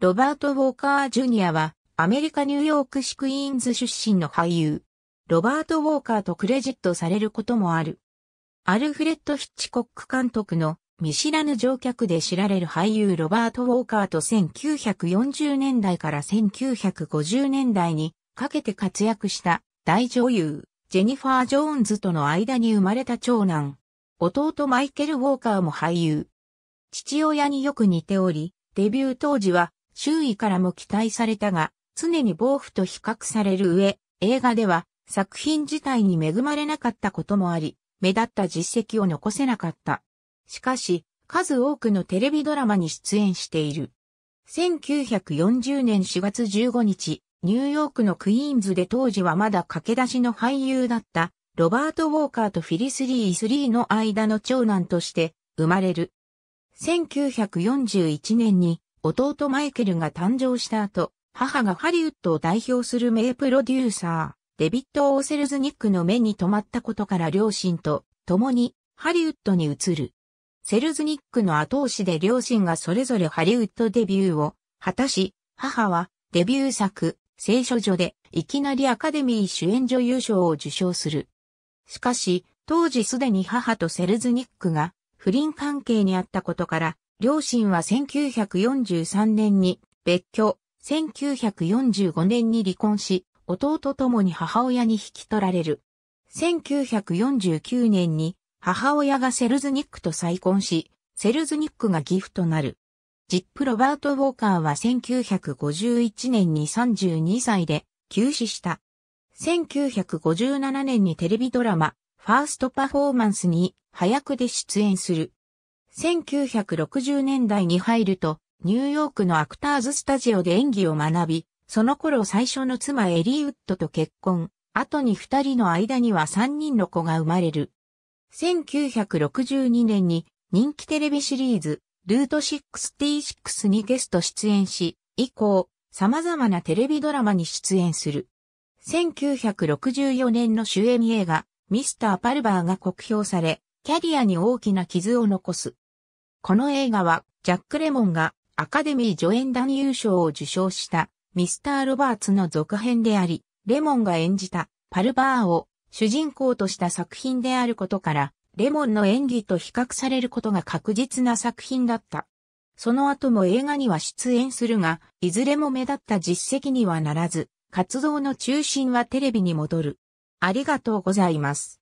ロバート・ウォーカー・ジュニアは、アメリカ・ニューヨークシクイーンズ出身の俳優、ロバート・ウォーカーとクレジットされることもある。アルフレッド・ヒッチコック監督の見知らぬ乗客で知られる俳優ロバート・ウォーカーと1940年代から1950年代にかけて活躍した大女優、ジェニファー・ジョーンズとの間に生まれた長男。弟マイケル・ウォーカーも俳優。父親によく似ており、デビュー当時は周囲からも期待されたが、常に暴風と比較される上、映画では作品自体に恵まれなかったこともあり、目立った実績を残せなかった。しかし、数多くのテレビドラマに出演している。1940年4月15日、ニューヨークのクイーンズで当時はまだ駆け出しの俳優だったロバート・ウォーカーとフィリス・リー・スリーの間の長男として生まれる。1941年に弟マイケルが誕生した後、母がハリウッドを代表する名プロデューサー、デビッド・オーセルズニックの目に留まったことから両親と共にハリウッドに移る。セルズニックの後押しで両親がそれぞれハリウッドデビューを果たし、母はデビュー作、聖書女でいきなりアカデミー主演女優賞を受賞する。しかし、当時すでに母とセルズニックが不倫関係にあったことから、両親は1943年に別居、1945年に離婚し、弟ともに母親に引き取られる。1949年に母親がセルズニックと再婚し、セルズニックが義父となる。ジップ・ロバート・ウォーカーは1951年に32歳で急死した。1957年にテレビドラマ、ファーストパフォーマンスに早くで出演する。1960年代に入ると、ニューヨークのアクターズスタジオで演技を学び、その頃最初の妻エリーウッドと結婚、後に二人の間には三人の子が生まれる。1962年に人気テレビシリーズ、ルート66にゲスト出演し、以降、様々なテレビドラマに出演する。1964年の主演映画、ミスター・パルバーが酷評され、キャリアに大きな傷を残す。この映画は、ジャック・レモンがアカデミー助演男優賞を受賞したミスター・ロバーツの続編であり、レモンが演じたパルバーを主人公とした作品であることから、レモンの演技と比較されることが確実な作品だった。その後も映画には出演するが、いずれも目立った実績にはならず、活動の中心はテレビに戻る。ありがとうございます。